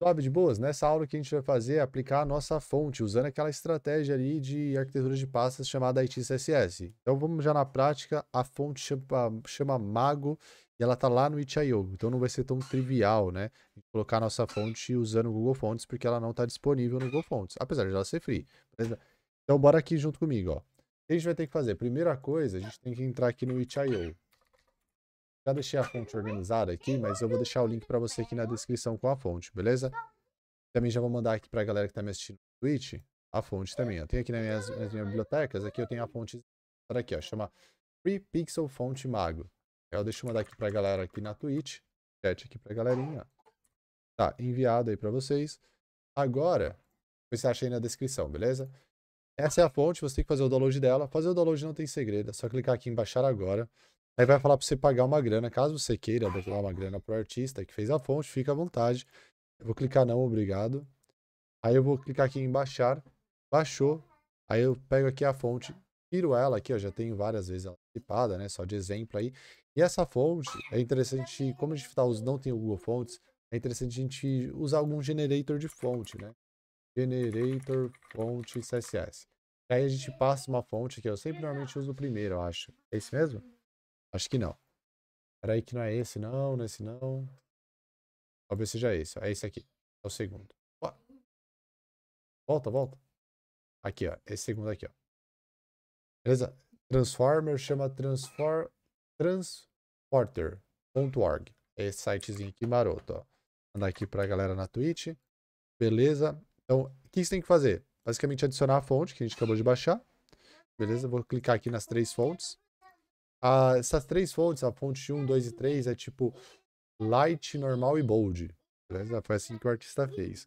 Sabe, de boas, nessa aula que a gente vai fazer é aplicar a nossa fonte, usando aquela estratégia ali de arquitetura de pastas chamada IT CSS. Então vamos já na prática, a fonte chama, chama Mago e ela tá lá no itch.io, então não vai ser tão trivial, né? Colocar a nossa fonte usando o Google Fonts, porque ela não está disponível no Google Fonts, apesar de ela ser free. Beleza? Então bora aqui junto comigo, ó. O que a gente vai ter que fazer? Primeira coisa, a gente tem que entrar aqui no itch.io. Já deixei a fonte organizada aqui, mas eu vou deixar o link para você aqui na descrição com a fonte, beleza? Também já vou mandar aqui para a galera que está me assistindo no Twitch, a fonte também. Eu tenho aqui nas minhas, nas minhas bibliotecas, aqui eu tenho a fonte aqui, ó, chama Free Pixel Fonte Mago. Eu deixo mandar aqui para a galera aqui na Twitch, chat aqui para a galerinha. Tá, enviado aí para vocês. Agora, você acha aí na descrição, beleza? Essa é a fonte, você tem que fazer o download dela. Fazer o download não tem segredo, é só clicar aqui em baixar agora. Aí vai falar para você pagar uma grana, caso você queira dar uma grana pro artista que fez a fonte, fica à vontade. Eu vou clicar não, obrigado. Aí eu vou clicar aqui em baixar, baixou. Aí eu pego aqui a fonte, tiro ela aqui, ó, já tenho várias vezes ela tipada, né, só de exemplo aí. E essa fonte, é interessante, como a gente tá, não tem o Google Fonts, é interessante a gente usar algum generator de fonte, né. Generator fonte CSS. Aí a gente passa uma fonte que eu sempre normalmente uso o primeiro, eu acho. É isso mesmo? Acho que não. Peraí que não é esse não, não é esse não. Talvez seja esse. É esse aqui. É o segundo. Volta, volta. Aqui, ó. Esse segundo aqui, ó. Beleza? Transformer chama transform... transporter.org. É esse sitezinho aqui maroto, ó. Mandar aqui pra galera na Twitch. Beleza? Então, o que você tem que fazer? Basicamente adicionar a fonte que a gente acabou de baixar. Beleza? Vou clicar aqui nas três fontes. Ah, essas três fontes, a fonte 1, 2 e 3, é tipo light, normal e bold. Beleza? Foi assim que o artista fez.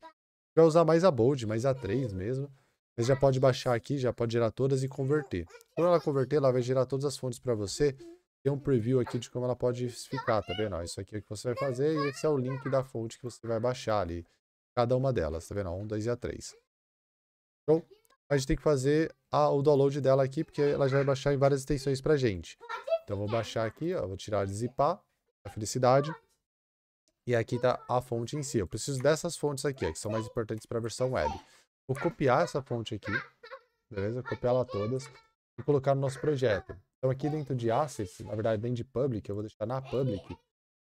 Vai usar mais a bold, mais a 3 mesmo. Você já pode baixar aqui, já pode gerar todas e converter. Quando ela converter, ela vai gerar todas as fontes para você. Tem um preview aqui de como ela pode ficar, tá vendo? Isso aqui é o que você vai fazer e esse é o link da fonte que você vai baixar ali. Cada uma delas, tá vendo? 1, 2 e a 3. Show? a gente tem que fazer a, o download dela aqui, porque ela já vai baixar em várias extensões pra gente. Então vou baixar aqui, ó, vou tirar de zipar, a felicidade. E aqui tá a fonte em si. Eu preciso dessas fontes aqui, ó, que são mais importantes para a versão web. Vou copiar essa fonte aqui, beleza? Copiar ela todas e colocar no nosso projeto. Então aqui dentro de Assets, na verdade dentro de Public, eu vou deixar na Public.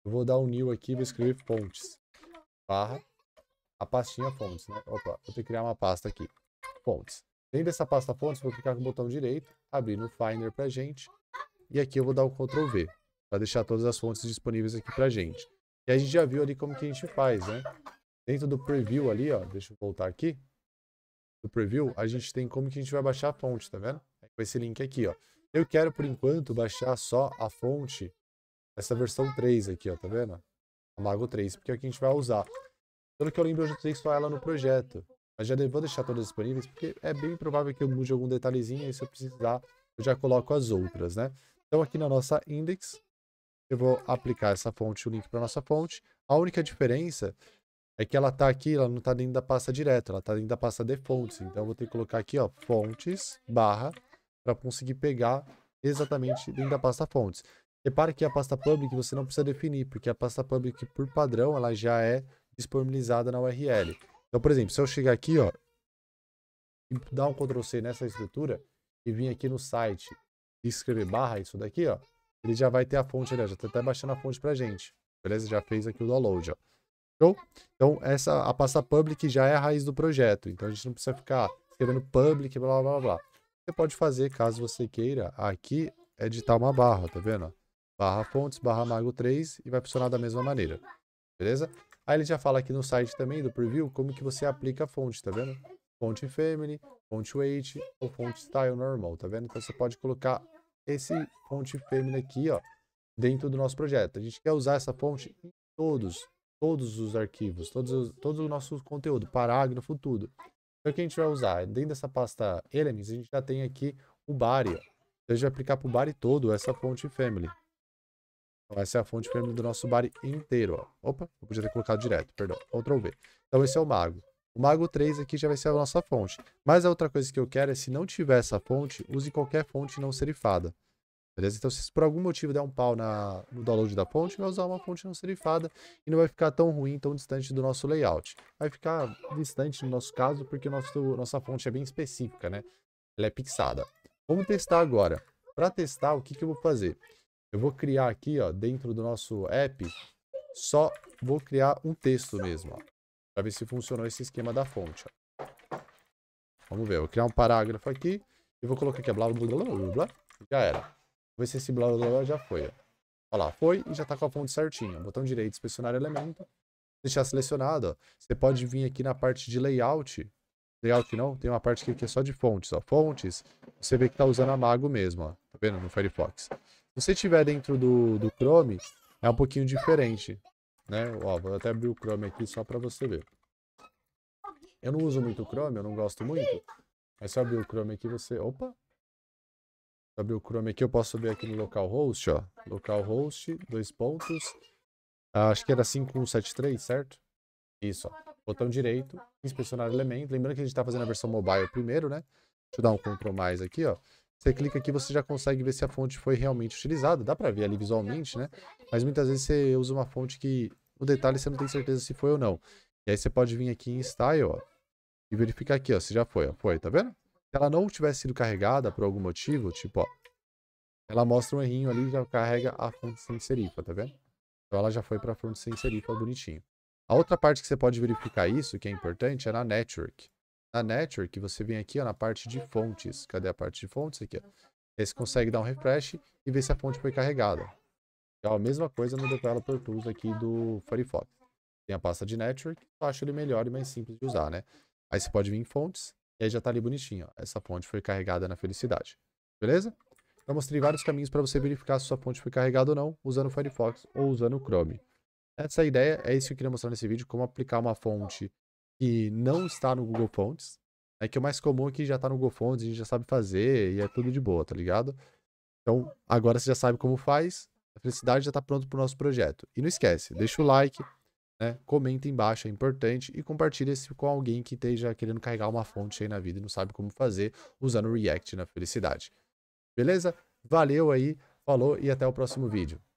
Eu vou dar um new aqui e vou escrever fontes. Barra. A pastinha fontes, né? Opa, vou ter que criar uma pasta aqui fontes. Dentro dessa pasta fontes, vou clicar com o botão direito, abrir no Finder para gente. E aqui eu vou dar o Ctrl V, para deixar todas as fontes disponíveis aqui para gente. E a gente já viu ali como que a gente faz, né? Dentro do preview ali, ó, deixa eu voltar aqui. Do preview, a gente tem como que a gente vai baixar a fonte, tá vendo? Com esse link aqui, ó. Eu quero, por enquanto, baixar só a fonte, essa versão 3 aqui, ó, tá vendo? A Mago 3, porque é o que a gente vai usar. Pelo que eu lembro, eu já testei só ela no projeto. Mas já vou deixar todas disponíveis, porque é bem provável que eu mude algum detalhezinho, e se eu precisar, eu já coloco as outras, né? Então aqui na nossa index, eu vou aplicar essa fonte, o link para nossa fonte. A única diferença é que ela está aqui, ela não está dentro da pasta direto, ela está dentro da pasta de fontes. Então eu vou ter que colocar aqui, ó, fontes, barra, para conseguir pegar exatamente dentro da pasta fontes. Repare que a pasta public você não precisa definir, porque a pasta public, por padrão, ela já é disponibilizada na URL. Então, por exemplo, se eu chegar aqui, ó, e dar um Ctrl C nessa estrutura e vir aqui no site e escrever barra isso daqui, ó, ele já vai ter a fonte, né? já tá até baixando a fonte pra gente. Beleza? Já fez aqui o download, ó. Show? Então, essa, a pasta public já é a raiz do projeto. Então, a gente não precisa ficar escrevendo public, blá, blá, blá. Você pode fazer, caso você queira, aqui, editar uma barra, tá vendo? Barra fontes, barra mago3 e vai funcionar da mesma maneira. Beleza? Aí ele já fala aqui no site também do preview como que você aplica a fonte, tá vendo? Fonte family, fonte weight ou fonte style normal, tá vendo? Então você pode colocar esse fonte family aqui, ó, dentro do nosso projeto. A gente quer usar essa fonte em todos, todos os arquivos, todos os, todo o nosso conteúdo, parágrafo, tudo. Então o que a gente vai usar? Dentro dessa pasta elements, a gente já tem aqui o body, ó. Então a gente vai aplicar para o body todo essa fonte family. Então, essa é a fonte PM do nosso bar inteiro, ó. Opa, eu podia ter colocado direto, perdão. Ctrl V. Então, esse é o mago. O mago 3 aqui já vai ser a nossa fonte. Mas a outra coisa que eu quero é, se não tiver essa fonte, use qualquer fonte não serifada. Beleza? Então, se por algum motivo der um pau na, no download da fonte, vai usar uma fonte não serifada e não vai ficar tão ruim, tão distante do nosso layout. Vai ficar distante no nosso caso, porque nosso, nossa fonte é bem específica, né? Ela é pixada. Vamos testar agora. Para testar, o que, que eu vou fazer? Eu vou criar aqui, ó, dentro do nosso app, só vou criar um texto mesmo, ó. Pra ver se funcionou esse esquema da fonte, ó. Vamos ver, eu vou criar um parágrafo aqui. Eu vou colocar aqui, blá, blá, blá, blá, blá. Já era. Vou ver se esse blá, blá, blá já foi, ó. Olha lá, foi e já tá com a fonte certinha. Botão direito, inspecionar elemento. Deixar selecionado, ó. Você pode vir aqui na parte de layout. Layout não, tem uma parte aqui que é só de fontes, ó. Fontes, você vê que tá usando a Mago mesmo, ó. Tá vendo? No Firefox você tiver dentro do, do Chrome, é um pouquinho diferente. Né? Ó, vou até abrir o Chrome aqui só para você ver. Eu não uso muito o Chrome, eu não gosto muito. Mas se eu abrir o Chrome aqui, você... Opa! Se eu abrir o Chrome aqui, eu posso ver aqui no localhost, ó. Localhost, dois pontos. Ah, acho que era 5173, certo? Isso, ó. Botão direito, inspecionar elemento. Lembrando que a gente está fazendo a versão mobile primeiro, né? Deixa eu dar um Ctrl mais aqui, ó. Você clica aqui, você já consegue ver se a fonte foi realmente utilizada. Dá para ver ali visualmente, né? Mas muitas vezes você usa uma fonte que o detalhe você não tem certeza se foi ou não. E aí você pode vir aqui em Style, ó, e verificar aqui, ó, se já foi, ó. Foi, tá vendo? Se ela não tivesse sido carregada por algum motivo, tipo, ó, ela mostra um errinho ali e já carrega a fonte sem serifa, tá vendo? Então ela já foi para a fonte sem serifa, bonitinho. A outra parte que você pode verificar isso, que é importante, é na Network na network, que você vem aqui ó, na parte de fontes. Cadê a parte de fontes aqui? Ó. Aí você consegue dar um refresh e ver se a fonte foi carregada. É a mesma coisa no Deploy por Tools aqui do Firefox. Tem a pasta de network, eu acho ele melhor e mais simples de usar, né? Aí você pode vir em fontes, e aí já tá ali bonitinho, ó. Essa fonte foi carregada na felicidade. Beleza? Eu então, mostrei vários caminhos para você verificar se sua fonte foi carregada ou não, usando o Firefox ou usando o Chrome. Essa é ideia é isso que eu queria mostrar nesse vídeo, como aplicar uma fonte que não está no Google Fonts. É que o mais comum é que já está no Google Fonts, a gente já sabe fazer e é tudo de boa, tá ligado? Então, agora você já sabe como faz, a felicidade já está pronto para o nosso projeto. E não esquece, deixa o like, né? comenta embaixo, é importante, e compartilha esse com alguém que esteja querendo carregar uma fonte aí na vida e não sabe como fazer usando o React na felicidade. Beleza? Valeu aí, falou e até o próximo vídeo.